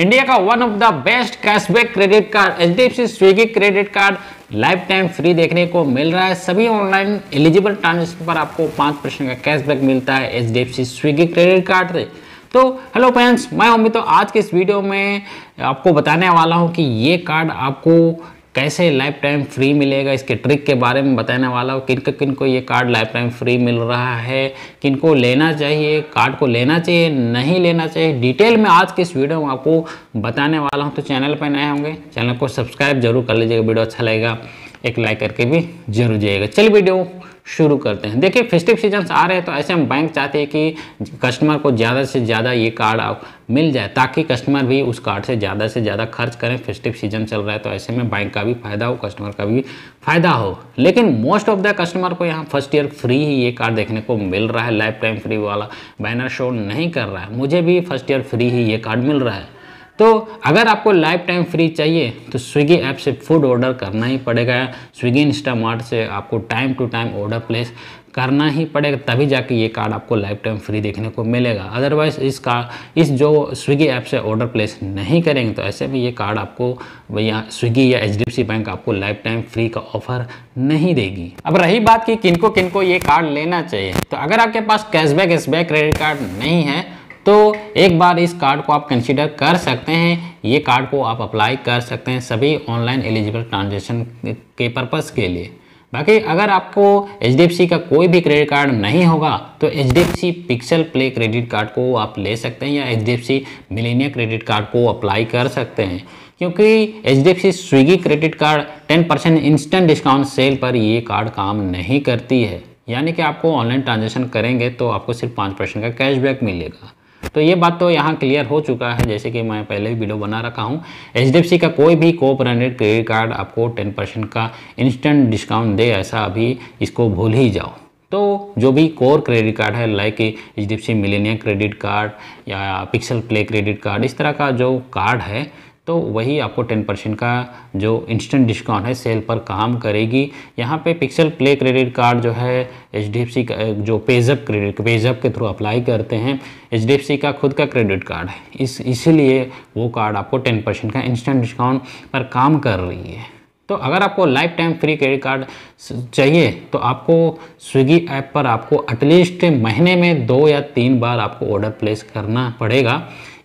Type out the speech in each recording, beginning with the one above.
India का one of the best cashback credit card H D F C Swiggy credit card lifetime free देखने को मिल रहा है सभी ऑनलाइन एलिजिबल ट्रांजेक्शन पर आपको पाँच परसेंट का कैशबैक मिलता है H D F C Swiggy credit card से तो हेलो फ्रेंड्स मैं उम्मीद तो आज के इस वीडियो में आपको बताने वाला हूँ कि ये कार्ड आपको कैसे लाइफ टाइम फ्री मिलेगा इसके ट्रिक के बारे में बताने वाला हूँ किन किन को ये कार्ड लाइफ टाइम फ्री मिल रहा है किन को लेना चाहिए कार्ड को लेना चाहिए नहीं लेना चाहिए डिटेल में आज के इस वीडियो में आपको बताने वाला हूँ तो चैनल पर नए होंगे चैनल को सब्सक्राइब जरूर कर लीजिएगा वीडियो अच्छा लगेगा एक लाइक करके भी जरूर जाइएगा चलिए वीडियो शुरू करते हैं देखिए फेस्टिव सीजन आ रहे हैं तो ऐसे हम बैंक चाहते हैं कि कस्टमर को ज़्यादा से ज़्यादा ये कार्ड मिल जाए ताकि कस्टमर भी उस कार्ड से ज़्यादा से ज़्यादा खर्च करें फेस्टिव सीजन चल रहा है तो ऐसे में बैंक का भी फायदा हो कस्टमर का भी फायदा हो लेकिन मोस्ट ऑफ द कस्टमर को यहाँ फर्स्ट ईयर फ्री ही ये कार्ड देखने को मिल रहा है लाइफ टाइम फ्री वाला बैनर शो नहीं कर रहा है मुझे भी फर्स्ट ईयर फ्री ही ये कार्ड मिल रहा है तो अगर आपको लाइफ टाइम फ्री चाहिए तो स्विगी ऐप से फूड ऑर्डर करना ही पड़ेगा स्विगी इंस्टामार्ट से आपको time to time order place करना ही पड़ेगा तभी जाके ये कार्ड आपको लाइफ टाइम फ्री देखने को मिलेगा अदरवाइज इस का इस जो स्विगी ऐप से ऑर्डर प्लेस नहीं करेंगे तो ऐसे में ये कार्ड आपको या स्विगी या एच बैंक आपको लाइफ टाइम फ्री का ऑफर नहीं देगी अब रही बात कि किनको किनको ये कार्ड लेना चाहिए तो अगर आपके पास कैशबैक एसबैक क्रेडिट कार्ड नहीं है तो एक बार इस कार्ड को आप कंसिडर कर सकते हैं ये कार्ड को आप अप्लाई कर सकते हैं सभी ऑनलाइन एलिजिबल ट्रांजेक्शन के पर्पज़ के लिए बाकी अगर आपको एच का कोई भी क्रेडिट कार्ड नहीं होगा तो H pixel play credit card को आप ले सकते हैं या H D millennia credit card को अप्लाई कर सकते हैं क्योंकि H D Swiggy credit card 10 percent instant discount sale पर ये कार्ड काम नहीं करती है यानी कि आपको ऑनलाइन ट्रांजेक्शन करेंगे तो आपको सिर्फ पाँच परसेंट का कैशबैक मिलेगा तो ये बात तो यहाँ क्लियर हो चुका है जैसे कि मैं पहले भी वीडियो बना रखा हूँ एच का कोई भी को ब्रांडेड क्रेडिट कार्ड आपको टेन परसेंट का इंस्टेंट डिस्काउंट दे ऐसा अभी इसको भूल ही जाओ तो जो भी कोर क्रेडिट कार्ड है like H D F credit card या पिक्सल प्ले क्रेडिट कार्ड इस तरह का जो कार्ड है तो वही आपको टेन परसेंट का जो इंस्टेंट डिस्काउंट है सेल पर काम करेगी यहाँ पे पिक्सल प्ले क्रेडिट कार्ड जो है एच डी एफ सी का जो पेजअप क्रेडिट पेजअप के थ्रू अप्लाई करते हैं एच डी एफ सी का खुद का क्रेडिट कार्ड है इस इसीलिए वो कार्ड आपको टेन परसेंट का इंस्टेंट डिस्काउंट पर काम कर रही है तो अगर आपको lifetime free credit card चाहिए तो आपको स्विगी ऐप पर आपको एटलीस्ट महीने में दो या तीन बार आपको ऑर्डर प्लेस करना पड़ेगा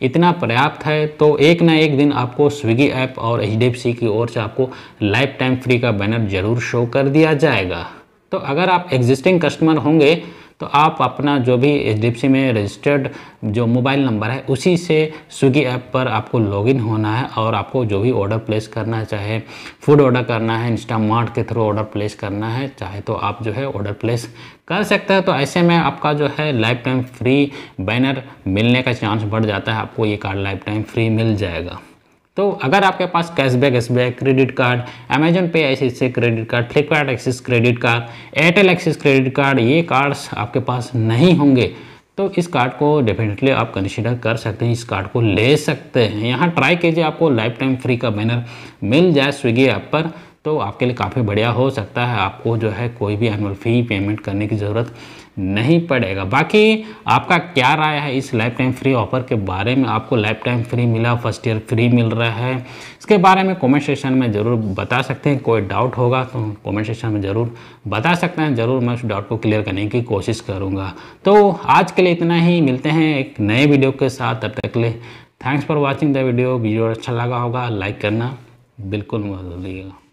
इतना पर्याप्त है तो एक ना एक दिन आपको स्विगी ऐप और एच की ओर से आपको लाइफ टाइम फ्री का बैनर जरूर शो कर दिया जाएगा तो अगर आप एग्जिस्टिंग कस्टमर होंगे तो आप अपना जो भी एच में रजिस्टर्ड जो मोबाइल नंबर है उसी से स्विगी ऐप पर आपको लॉगिन होना है और आपको जो भी ऑर्डर प्लेस करना है चाहे फूड ऑर्डर करना है इंस्टामार्ट के थ्रू ऑर्डर प्लेस करना है चाहे तो आप जो है ऑर्डर प्लेस कर सकते हैं तो ऐसे में आपका जो है लाइफ टाइम फ्री बैनर मिलने का चांस बढ़ जाता है आपको ये कार्ड लाइफ टाइम फ्री मिल जाएगा तो अगर आपके पास कैशबैक एसबैक credit card Amazon pay Axis से credit card Flipkart Axis credit card Airtel Axis credit card ये कार्ड्स आपके पास नहीं होंगे तो इस कार्ड को डेफिनेटली आप कंसिडर कर सकते हैं इस कार्ड को ले सकते हैं यहाँ ट्राई कीजिए आपको लाइफ टाइम फ्री का बैनर मिल जाए स्विगी ऐप पर तो आपके लिए काफ़ी बढ़िया हो सकता है आपको जो है कोई भी एनुअल फ़ी पेमेंट करने की ज़रूरत नहीं पड़ेगा बाकी आपका क्या राय है इस लाइफ टाइम फ्री ऑफर के बारे में आपको लाइफ टाइम फ्री मिला फर्स्ट ईयर फ्री मिल रहा है इसके बारे में कमेंट सेक्शन में ज़रूर बता सकते हैं कोई डाउट होगा तो कमेंट सेक्शन में ज़रूर बता सकते हैं ज़रूर मैं उस डाउट को क्लियर करने की कोशिश करूँगा तो आज के लिए इतना ही मिलते हैं एक नए वीडियो के साथ तब तक ले लिए thanks for watching the video video अच्छा लगा होगा लाइक करना बिल्कुल मत